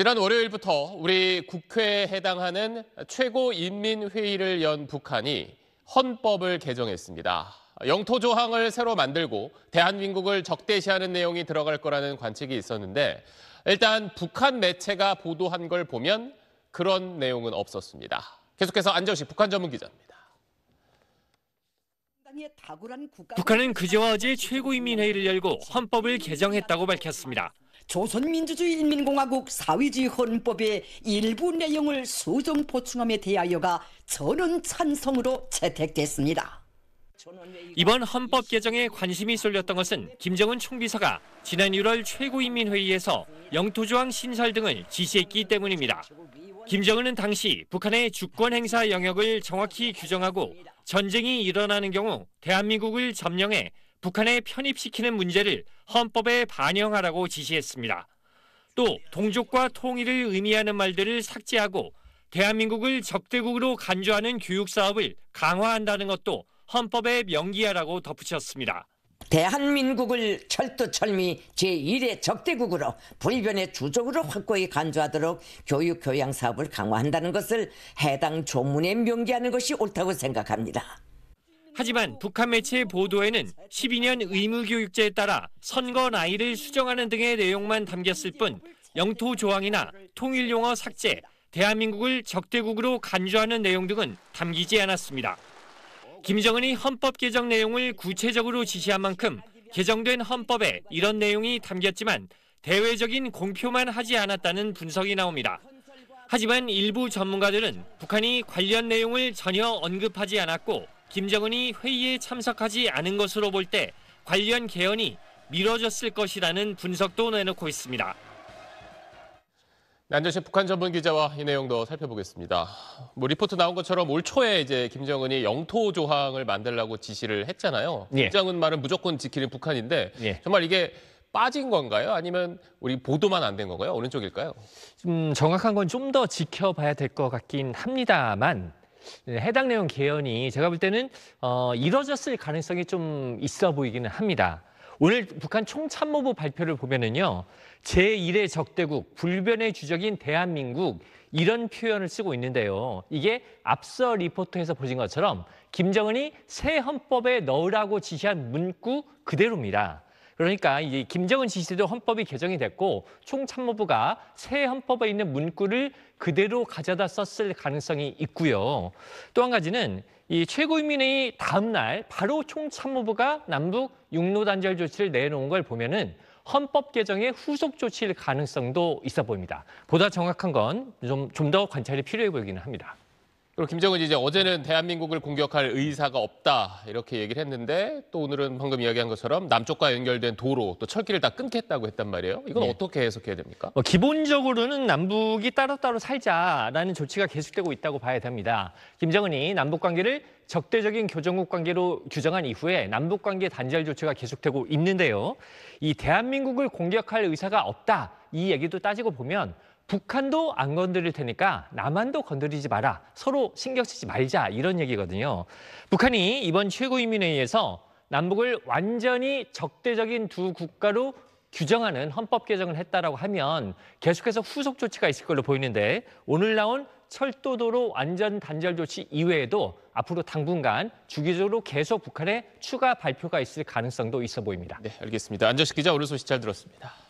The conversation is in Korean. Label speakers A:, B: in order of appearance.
A: 지난 월요일부터 우리 국회에 해당하는 최고인민회의를 연 북한이 헌법을 개정했습니다. 영토 조항을 새로 만들고 대한민국을 적대시하는 내용이 들어갈 거라는 관측이 있었는데 일단 북한 매체가 보도한 걸 보면 그런 내용은 없었습니다. 계속해서 안정식 북한 전문 기자입니다.
B: 북한은 그제와 어제 최고인민회의를 열고 헌법을 개정했다고 밝혔습니다. 조선민주주의인민공화국 사회주의 헌법의 일부 내용을 수정 포충함에 대하여가 전원 찬성으로 채택됐습니다. 이번 헌법 개정에 관심이 쏠렸던 것은 김정은 총비서가 지난 6월 최고인민회의에서 영토조항 신설 등을 지시했기 때문입니다. 김정은은 당시 북한의 주권 행사 영역을 정확히 규정하고 전쟁이 일어나는 경우 대한민국을 점령해 북한에 편입시키는 문제를 헌법에 반영하라고 지시했습니다. 또 동족과 통일을 의미하는 말들을 삭제하고 대한민국을 적대국으로 간주하는 교육 사업을 강화한다는 것도 헌법에 명기하라고 덧붙였습니다. 대한민국을 철두철미 제1의 적대국으로 불변의 주적으로 확고히 간주하도록 교육 교양 사업을 강화한다는 것을 해당 조문에 명기하는 것이 옳다고 생각합니다. 하지만 북한 매체 보도에는 12년 의무교육제에 따라 선거 나이를 수정하는 등의 내용만 담겼을 뿐 영토 조항이나 통일용어 삭제, 대한민국을 적대국으로 간주하는 내용 등은 담기지 않았습니다. 김정은이 헌법 개정 내용을 구체적으로 지시한 만큼 개정된 헌법에 이런 내용이 담겼지만 대외적인 공표만 하지 않았다는 분석이 나옵니다. 하지만 일부 전문가들은 북한이 관련 내용을 전혀 언급하지 않았고 김정은이 회의에 참석하지 않은 것으로 볼 때 관련 개헌이 미뤄졌을 것이라는 분석도 내놓고 있습니다.
A: 안전신 북한 전문 기자와 이 내용도 살펴보겠습니다. 뭐 리포트 나온 것처럼 올 초에 이제 김정은이 영토 조항을 만들라고 지시를 했잖아요. 예. 김정은 말은 무조건 지키는 북한인데 예. 정말 이게 빠진 건가요? 아니면 우리 보도만 안 된 건가요? 어느 쪽일까요?
B: 음, 정확한 건 좀 더 지켜봐야 될 것 같긴 합니다만 네, 해당 내용 개연이 제가 볼 때는 어, 이뤄졌을 가능성이 좀 있어 보이기는 합니다. 오늘 북한 총참모부 발표를 보면은요. 제1의 적대국, 불변의 주적인 대한민국 이런 표현을 쓰고 있는데요. 이게 앞서 리포트에서 보신 것처럼 김정은이 새 헌법에 넣으라고 지시한 문구 그대로입니다. 그러니까 이 김정은 지시대로 헌법이 개정이 됐고 총참모부가 새 헌법에 있는 문구를 그대로 가져다 썼을 가능성이 있고요. 또 한 가지는 이 최고인민회의 다음 날 바로 총참모부가 남북 육로 단절 조치를 내놓은 걸 보면은 헌법 개정의 후속 조치일 가능성도 있어 보입니다. 보다 정확한 건 좀 좀 더 관찰이 필요해 보이기는 합니다. 그리고 김정은이 제 어제는
A: 대한민국을 공격할 의사가 없다 이렇게 얘기를 했는데 또 오늘은 방금 이야기한 것처럼 남쪽과 연결된 도로 또 철길을 다 끊겠다고 했단 말이에요. 이건 네. 어떻게 해석해야 됩니까?
B: 뭐 기본적으로는 남북이 따로따로 살자라는 조치가 계속되고 있다고 봐야 됩니다. 김정은이 남북 관계를 적대적인 교정국 관계로 규정한 이후에 남북 관계 단절 조치가 계속되고 있는데요. 이 대한민국을 공격할 의사가 없다 이 얘기도 따지고 보면 북한도 안 건드릴 테니까 남한도 건드리지 마라. 서로 신경 쓰지 말자. 이런 얘기거든요. 북한이 이번 최고인민회의에서 남북을 완전히 적대적인 두 국가로 규정하는 헌법 개정을 했다라고 하면 계속해서 후속 조치가 있을 걸로 보이는데 오늘 나온 철도도로 안전 단절 조치 이외에도 앞으로 당분간 주기적으로 계속 북한에 추가 발표가 있을 가능성도 있어 보입니다. 네, 알겠습니다. 안전식 기자 오늘 소식 잘 들었습니다.